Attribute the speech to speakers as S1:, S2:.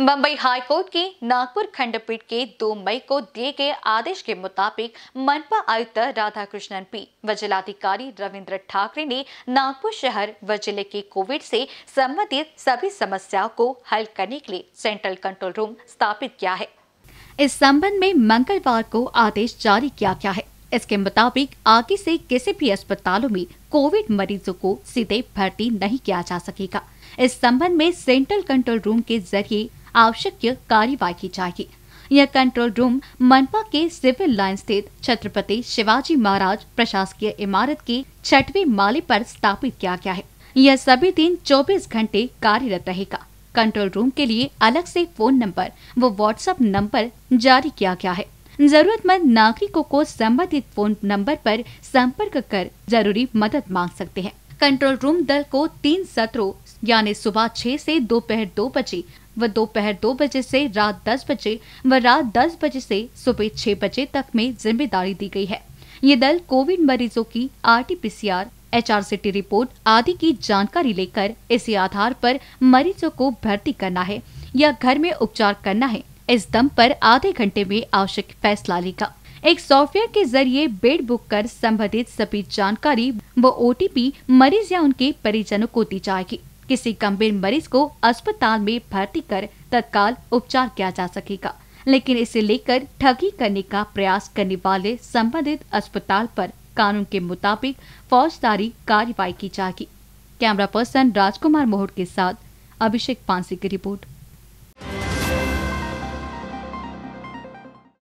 S1: Mumbai high court की नागपुर खंडपीठ के 2 मई को दिए गए आदेश के मुताबिक मनपा आयुक्त राधाकृष्णन पी व जिलाधिकारी रविन्द्र ठाकरे ने नागपुर शहर व जिले के कोविड से संबंधित सभी समस्याओं को हल करने के लिए सेंट्रल कंट्रोल रूम स्थापित किया है इस संबंध में मंगलवार को आदेश जारी किया गया है इसके मुताबिक आगे से किसी भी अस्पतालों में कोविड मरीजों को सीधे भर्ती नहीं किया जा सकेगा इस संबंध में सेंट्रल कंट्रोल रूम के जरिए आवश्यक कार्यवाही की जाएगी यह कंट्रोल रूम मनपा के सिविल लाइन स्थित छत्रपति शिवाजी महाराज प्रशासकीय इमारत के छठवी माले पर स्थापित किया गया है यह सभी दिन 24 घंटे कार्यरत रहेगा कंट्रोल रूम के लिए अलग से फोन नंबर व व्हाट्सएप नंबर जारी किया गया है जरूरतमंद नागरिकों को संबंधित फोन नंबर पर संपर्क कर जरूरी मदद मांग सकते हैं कंट्रोल रूम दल को तीन सत्रों यानी सुबह छह से दोपहर दो बजे व दोपहर दो बजे से रात दस बजे व रात दस बजे से सुबह छह बजे तक में जिम्मेदारी दी गई है ये दल कोविड मरीजों की आरटीपीसीआर एचआरसीटी रिपोर्ट आदि की जानकारी लेकर इसी आधार पर मरीजों को भर्ती करना है या घर में उपचार करना है इस दम पर आधे घंटे में आवश्यक फैसला लेगा एक सॉफ्टवेयर के जरिए बेड बुक कर संबंधित सभी जानकारी व ओटीपी मरीज या उनके परिजनों को दी जाएगी किसी गंभीर मरीज को अस्पताल में भर्ती कर तत्काल उपचार किया जा सकेगा लेकिन इसे लेकर ठगी करने का प्रयास करने वाले संबंधित अस्पताल पर कानून के मुताबिक फौजदारी कार्रवाई की जाएगी कैमरा पर्सन राजकुमार मोहट के साथ अभिषेक पांसी की रिपोर्ट